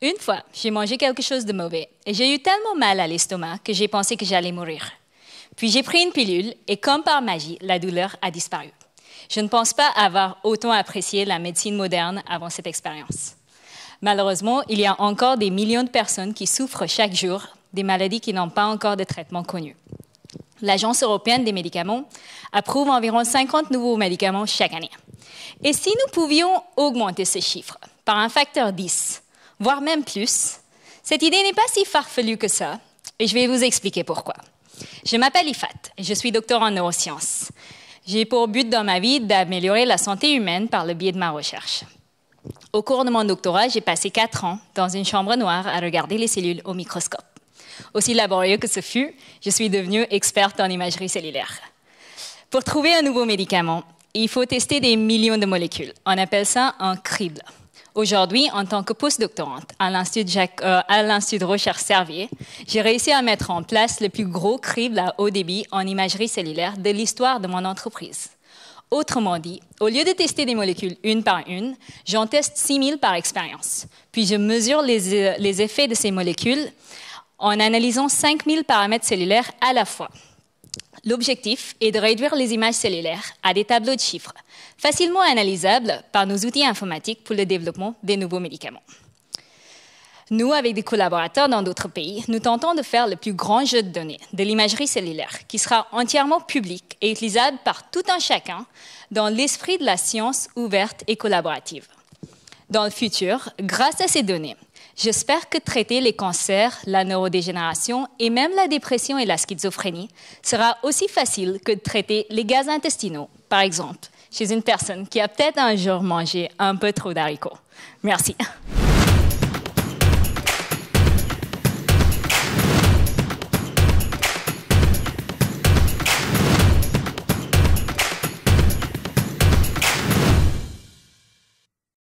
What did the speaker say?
Une fois, j'ai mangé quelque chose de mauvais et j'ai eu tellement mal à l'estomac que j'ai pensé que j'allais mourir. Puis j'ai pris une pilule et comme par magie, la douleur a disparu. Je ne pense pas avoir autant apprécié la médecine moderne avant cette expérience. Malheureusement, il y a encore des millions de personnes qui souffrent chaque jour des maladies qui n'ont pas encore de traitement connu. L'Agence européenne des médicaments approuve environ 50 nouveaux médicaments chaque année. Et si nous pouvions augmenter ce chiffre par un facteur 10, voire même plus, cette idée n'est pas si farfelue que ça, et je vais vous expliquer pourquoi. Je m'appelle Ifat et je suis docteur en neurosciences. J'ai pour but dans ma vie d'améliorer la santé humaine par le biais de ma recherche. Au cours de mon doctorat, j'ai passé quatre ans dans une chambre noire à regarder les cellules au microscope. Aussi laborieux que ce fut, je suis devenue experte en imagerie cellulaire. Pour trouver un nouveau médicament, il faut tester des millions de molécules. On appelle ça un crible. Aujourd'hui, en tant que postdoctorante euh, à l'Institut de recherche Servier, j'ai réussi à mettre en place le plus gros crible à haut débit en imagerie cellulaire de l'histoire de mon entreprise. Autrement dit, au lieu de tester des molécules une par une, j'en teste 6000 par expérience. Puis je mesure les, euh, les effets de ces molécules en analysant 5000 paramètres cellulaires à la fois. L'objectif est de réduire les images cellulaires à des tableaux de chiffres, facilement analysables par nos outils informatiques pour le développement des nouveaux médicaments. Nous, avec des collaborateurs dans d'autres pays, nous tentons de faire le plus grand jeu de données de l'imagerie cellulaire, qui sera entièrement public et utilisable par tout un chacun dans l'esprit de la science ouverte et collaborative. Dans le futur, grâce à ces données, J'espère que traiter les cancers, la neurodégénération et même la dépression et la schizophrénie sera aussi facile que de traiter les gaz intestinaux, par exemple, chez une personne qui a peut-être un jour mangé un peu trop d'haricots. Merci.